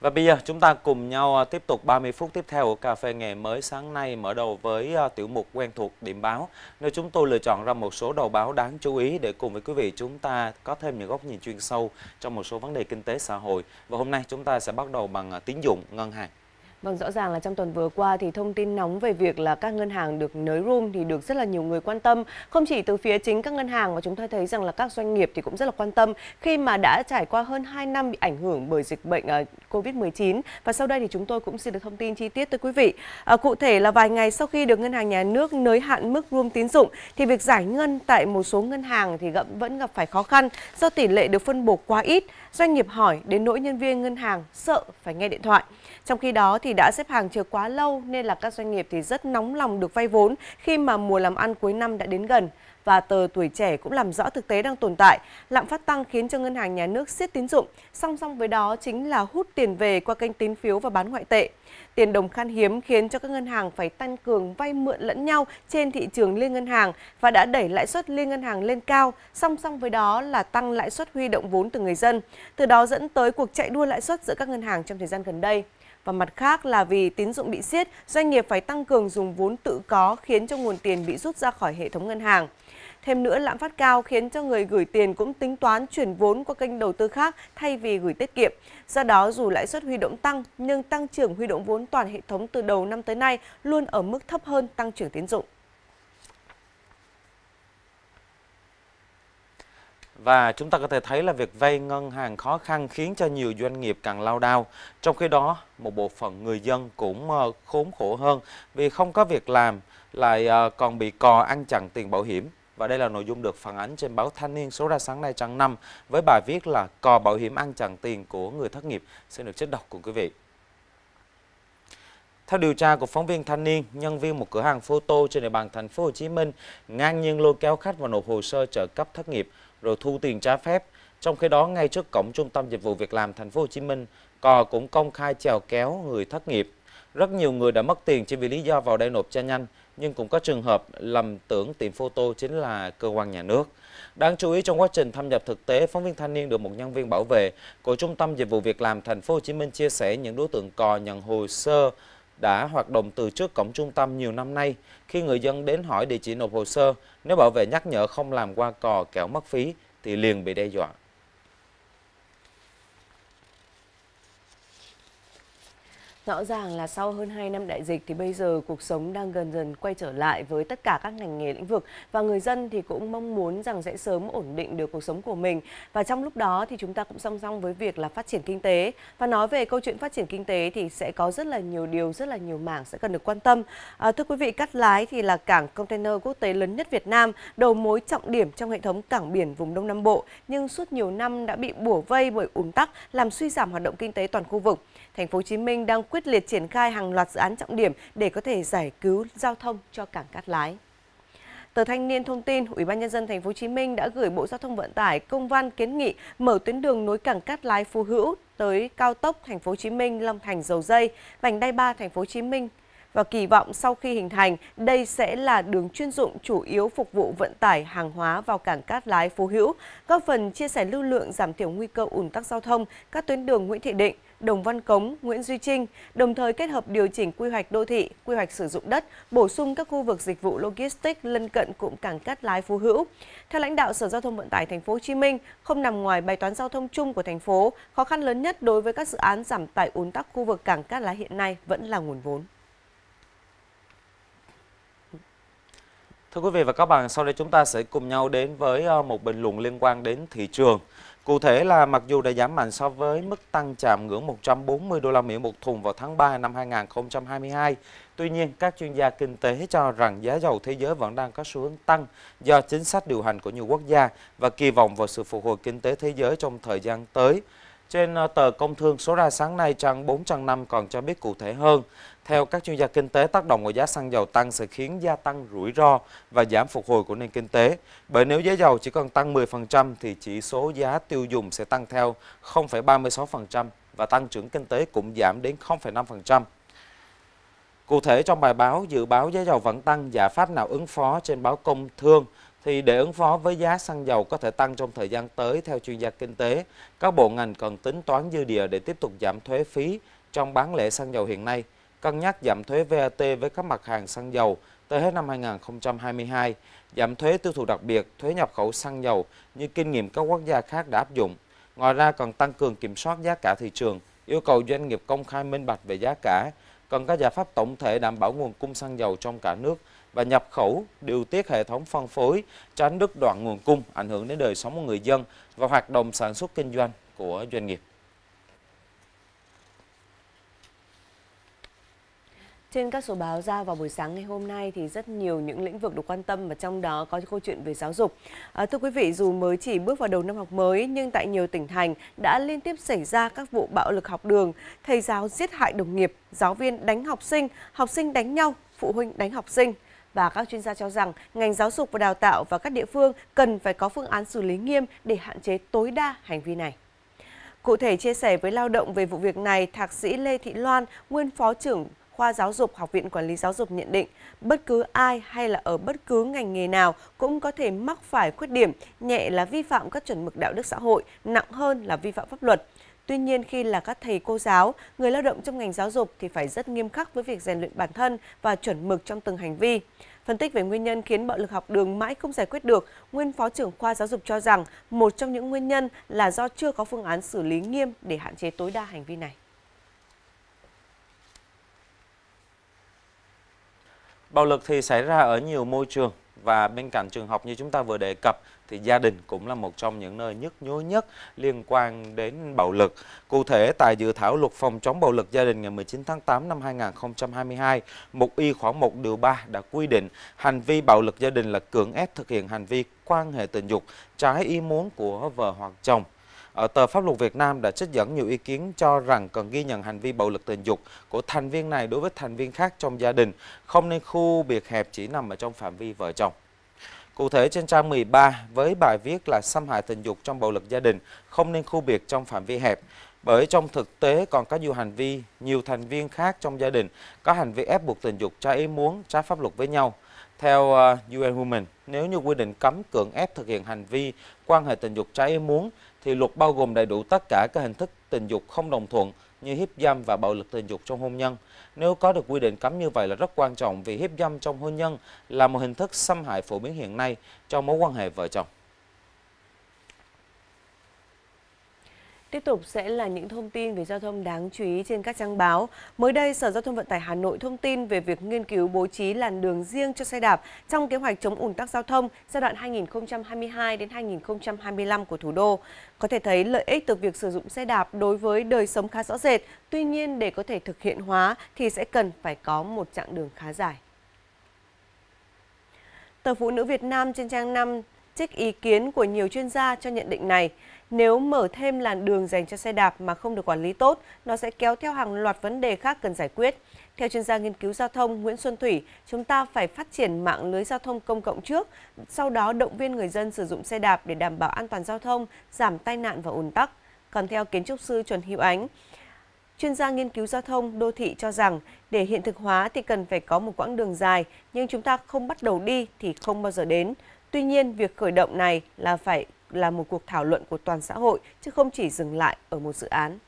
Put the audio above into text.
Và bây giờ chúng ta cùng nhau à, tiếp tục 30 phút tiếp theo của Cà phê Ngày mới sáng nay mở đầu với à, tiểu mục quen thuộc điểm báo, nơi chúng tôi lựa chọn ra một số đầu báo đáng chú ý để cùng với quý vị chúng ta có thêm những góc nhìn chuyên sâu trong một số vấn đề kinh tế xã hội. Và hôm nay chúng ta sẽ bắt đầu bằng à, tín dụng ngân hàng. Vâng, rõ ràng là trong tuần vừa qua thì thông tin nóng về việc là các ngân hàng được nới room thì được rất là nhiều người quan tâm. Không chỉ từ phía chính các ngân hàng mà chúng ta thấy rằng là các doanh nghiệp thì cũng rất là quan tâm khi mà đã trải qua hơn 2 năm bị ảnh hưởng bởi dịch bệnh ờ, COVID-19. Và sau đây thì chúng tôi cũng xin được thông tin chi tiết tới quý vị. À, cụ thể là vài ngày sau khi được Ngân hàng Nhà nước nới hạn mức room tín dụng thì việc giải ngân tại một số ngân hàng thì vẫn gặp phải khó khăn do tỷ lệ được phân bổ quá ít. Doanh nghiệp hỏi đến nỗi nhân viên ngân hàng sợ phải nghe điện thoại. Trong khi đó thì đã xếp hàng chờ quá lâu nên là các doanh nghiệp thì rất nóng lòng được vay vốn khi mà mùa làm ăn cuối năm đã đến gần và tờ Tuổi Trẻ cũng làm rõ thực tế đang tồn tại. Lạm phát tăng khiến cho ngân hàng nhà nước siết tín dụng, song song với đó chính là hút tiền về qua kênh tín phiếu và bán ngoại tệ. Tiền đồng khan hiếm khiến cho các ngân hàng phải tăng cường vay mượn lẫn nhau trên thị trường liên ngân hàng và đã đẩy lãi suất liên ngân hàng lên cao, song song với đó là tăng lãi suất huy động vốn từ người dân. Từ đó dẫn tới cuộc chạy đua lãi suất giữa các ngân hàng trong thời gian gần đây và mặt khác là vì tín dụng bị siết, doanh nghiệp phải tăng cường dùng vốn tự có khiến cho nguồn tiền bị rút ra khỏi hệ thống ngân hàng. Thêm nữa, lạm phát cao khiến cho người gửi tiền cũng tính toán chuyển vốn qua kênh đầu tư khác thay vì gửi tiết kiệm. Do đó, dù lãi suất huy động tăng, nhưng tăng trưởng huy động vốn toàn hệ thống từ đầu năm tới nay luôn ở mức thấp hơn tăng trưởng tiến dụng. Và chúng ta có thể thấy là việc vay ngân hàng khó khăn khiến cho nhiều doanh nghiệp càng lao đao. Trong khi đó, một bộ phận người dân cũng ờ, khốn khổ hơn vì không có việc làm, lại ờ, còn bị cò ăn chặn tiền bảo hiểm. Và đây là nội dung được phản ánh trên báo Thanh niên số ra sáng nay trang 5 với bài viết là Cò bảo hiểm ăn chặn tiền của người thất nghiệp sẽ được trích đọc cùng quý vị. Theo điều tra của phóng viên Thanh niên, nhân viên một cửa hàng photo trên địa bàn thành phố Hồ Chí Minh ngang nhiên lôi kéo khách vào nộp hồ sơ trợ cấp thất nghiệp rồi thu tiền trái phép. Trong khi đó, ngay trước cổng trung tâm dịch vụ việc làm thành phố Hồ Chí Minh, cò cũng công khai chèo kéo người thất nghiệp. Rất nhiều người đã mất tiền chỉ vì lý do vào đây nộp cho nhanh nhưng cũng có trường hợp lầm tưởng tiệm photo chính là cơ quan nhà nước. Đáng chú ý trong quá trình thâm nhập thực tế, phóng viên thanh niên được một nhân viên bảo vệ của Trung tâm Dịch vụ Việc làm Thành phố Hồ Chí Minh chia sẻ những đối tượng cò nhận hồ sơ đã hoạt động từ trước cổng trung tâm nhiều năm nay. Khi người dân đến hỏi địa chỉ nộp hồ sơ, nếu bảo vệ nhắc nhở không làm qua cò kẻo mất phí thì liền bị đe dọa. Rõ ràng là sau hơn 2 năm đại dịch thì bây giờ cuộc sống đang gần dần quay trở lại với tất cả các ngành nghề lĩnh vực và người dân thì cũng mong muốn rằng sẽ sớm ổn định được cuộc sống của mình. Và trong lúc đó thì chúng ta cũng song song với việc là phát triển kinh tế. Và nói về câu chuyện phát triển kinh tế thì sẽ có rất là nhiều điều, rất là nhiều mảng sẽ cần được quan tâm. À, thưa quý vị, Cát Lái thì là cảng container quốc tế lớn nhất Việt Nam, đầu mối trọng điểm trong hệ thống cảng biển vùng Đông Nam Bộ, nhưng suốt nhiều năm đã bị bủa vây bởi ùn tắc làm suy giảm hoạt động kinh tế toàn khu vực. Thành phố Hồ Chí Minh đang quyết quyết liệt triển khai hàng loạt dự án trọng điểm để có thể giải cứu giao thông cho cảng Cát Lái. Tờ Thanh niên thông tin, Ủy ban nhân dân thành phố Hồ Chí Minh đã gửi Bộ Giao thông Vận tải công văn kiến nghị mở tuyến đường nối cảng Cát Lái Phú Hữu tới cao tốc thành phố Hồ Chí Minh Long Thành Dầu Dây, vành đai 3 thành phố Hồ Chí Minh và kỳ vọng sau khi hình thành, đây sẽ là đường chuyên dụng chủ yếu phục vụ vận tải hàng hóa vào cảng Cát Lái Phú Hữu, góp phần chia sẻ lưu lượng giảm thiểu nguy cơ ùn tắc giao thông các tuyến đường Nguyễn Thị Định, Đồng Văn Cống, Nguyễn Duy Trinh, đồng thời kết hợp điều chỉnh quy hoạch đô thị, quy hoạch sử dụng đất, bổ sung các khu vực dịch vụ logistics lân cận cụm cảng Cát Lái Phú Hữu. Theo lãnh đạo Sở Giao thông Vận tải Thành phố Hồ Chí Minh, không nằm ngoài bài toán giao thông chung của thành phố, khó khăn lớn nhất đối với các dự án giảm tải ùn tắc khu vực cảng Cát Lái hiện nay vẫn là nguồn vốn. Thưa quý vị và các bạn, sau đây chúng ta sẽ cùng nhau đến với ờ, một bình luận liên quan đến thị trường. Cụ thể là mặc dù đã giảm mạnh so với mức tăng chạm ngưỡng 140 đô la Mỹ một thùng vào tháng 3 năm 2022, tuy nhiên các chuyên gia kinh tế cho rằng giá dầu thế giới vẫn đang có xu hướng tăng do chính sách điều hành của nhiều quốc gia và kỳ vọng vào sự phục hồi kinh tế thế giới trong thời gian tới. Trên ờ, tờ Công Thương số ra sáng nay trang 4 trang 5 còn cho biết cụ thể hơn. Theo các chuyên gia kinh tế, tác động của giá xăng dầu tăng sẽ khiến gia tăng rủi ro và giảm phục hồi của nền kinh tế. Bởi nếu giá dầu chỉ còn tăng 10% thì chỉ số giá tiêu dùng sẽ tăng theo 0,36% và tăng trưởng kinh tế cũng giảm đến 0,5%. Cụ thể trong bài báo, dự báo giá dầu vẫn tăng, giải pháp nào ứng phó trên báo Công Thương – thì để ứng phó với giá xăng dầu có thể tăng trong thời gian tới theo chuyên gia kinh tế, các bộ ngành cần tính toán dư địa để tiếp tục giảm thuế phí trong bán lẻ xăng dầu hiện nay, cân nhắc giảm thuế VAT với các mặt hàng xăng dầu tới hết năm 2022, giảm thuế tiêu thụ đặc biệt, thuế nhập khẩu xăng dầu như kinh nghiệm các quốc gia khác đã áp dụng. Ngoài ra cần tăng cường kiểm soát giá cả thị trường, yêu cầu doanh nghiệp công khai minh bạch về giá cả, cần có giải pháp tổng thể đảm bảo nguồn cung xăng dầu trong cả nước và nhập khẩu điều tiết hệ thống phân phối, tránh đứt đoạn nguồn cung ảnh hưởng đến đời sống của người dân và hoạt động sản xuất kinh doanh của doanh nghiệp. Trên các số báo ra vào buổi sáng ngày hôm nay thì rất nhiều những lĩnh vực được quan tâm và trong đó có câu chuyện về giáo dục. À, thưa quý vị, dù mới chỉ bước vào đầu năm học mới nhưng tại nhiều tỉnh thành đã liên tiếp xảy ra các vụ bạo lực học đường, thầy giáo giết hại đồng nghiệp, giáo viên đánh học sinh, học sinh đánh nhau, phụ huynh đánh học sinh và các chuyên gia cho rằng ngành giáo dục và đào tạo và các địa phương cần phải có phương án xử lý nghiêm để hạn chế tối đa hành vi này. Cụ thể chia sẻ với lao động về vụ việc này, Thạc sĩ Lê Thị Loan, nguyên phó trưởng khoa giáo dục Học viện Quản lý Giáo dục nhận định, bất cứ ai hay là ở bất cứ ngành nghề nào cũng có thể mắc phải khuyết điểm, nhẹ là vi phạm các chuẩn mực đạo đức xã hội, nặng hơn là vi phạm pháp luật. Tuy nhiên khi là các thầy cô giáo, người lao động trong ngành giáo dục thì phải rất nghiêm khắc với việc rèn luyện bản thân và chuẩn mực trong từng hành vi. Phân tích về nguyên nhân khiến bạo lực học đường mãi không giải quyết được, nguyên phó trưởng khoa giáo dục cho rằng một trong những nguyên nhân là do chưa có phương án xử lý nghiêm để hạn chế tối đa hành vi này. Bạo lực thì xảy ra ở nhiều môi trường, và bên cạnh trường học như chúng ta vừa đề cập thì gia đình cũng là một trong những nơi nhức nhối nhất liên quan đến bạo lực. Cụ thể tại dự thảo luật phòng chống bạo lực gia đình ngày 19 tháng 8 năm 2022, Mục Y khoảng 1 điều 3 đã quy định hành vi bạo lực gia đình là cưỡng ép thực hiện hành vi quan hệ tình dục trái ý muốn của vợ hoặc chồng ở ờ, tờ Pháp luật Việt Nam đã trích dẫn nhiều ý kiến cho rằng cần ghi nhận hành vi bạo lực tình dục của thành viên này đối với thành viên khác trong gia đình, không nên khu biệt hẹp chỉ nằm ở trong phạm vi vợ chồng. Cụ thể trên trang 13 với bài viết là xâm hại tình dục trong bạo lực gia đình không nên khu biệt trong phạm vi hẹp. Bởi trong thực tế còn có nhiều hành vi, nhiều thành viên khác trong gia đình có hành vi ép buộc tình dục trái ý muốn, trái pháp luật với nhau. Theo ờ, UN Women, nếu như quy định cấm cưỡng ép thực hiện hành vi quan hệ tình dục trái ý muốn, thì luật bao gồm đầy đủ tất cả các hình thức tình dục không đồng thuận như hiếp dâm và bạo lực tình dục trong hôn nhân. Nếu có được quy định cấm như vậy là rất quan trọng vì hiếp dâm trong hôn nhân là một hình thức xâm hại phổ biến hiện nay trong mối quan hệ vợ chồng. Tiếp tục sẽ là những thông tin về giao thông đáng chú ý trên các trang báo. Mới đây, Sở Giao thông Vận tải Hà Nội thông tin về việc nghiên cứu bố trí làn đường riêng cho xe đạp trong kế hoạch chống ùn tắc giao thông giai đoạn 2022 đến 2025 của thủ đô. Có thể thấy lợi ích từ việc sử dụng xe đạp đối với đời sống khá rõ rệt, tuy nhiên để có thể thực hiện hóa thì sẽ cần phải có một chặng đường khá dài. Tờ Phụ nữ Việt Nam trên trang 5 trích ý kiến của nhiều chuyên gia cho nhận định này. Nếu mở thêm làn đường dành cho xe đạp mà không được quản lý tốt, nó sẽ kéo theo hàng loạt vấn đề khác cần giải quyết. Theo chuyên gia nghiên cứu giao thông Nguyễn Xuân Thủy, chúng ta phải phát triển mạng lưới giao thông công cộng trước, sau đó động viên người dân sử dụng xe đạp để đảm bảo an toàn giao thông, giảm tai nạn và ùn tắc. Còn theo kiến trúc sư Chuẩn Hữu Ánh, chuyên gia nghiên cứu giao thông đô thị cho rằng để hiện thực hóa thì cần phải có một quãng đường dài, nhưng chúng ta không bắt đầu đi thì không bao giờ đến. Tuy nhiên, việc khởi động này là phải là một cuộc thảo luận của toàn xã hội chứ không chỉ dừng lại ở một dự án.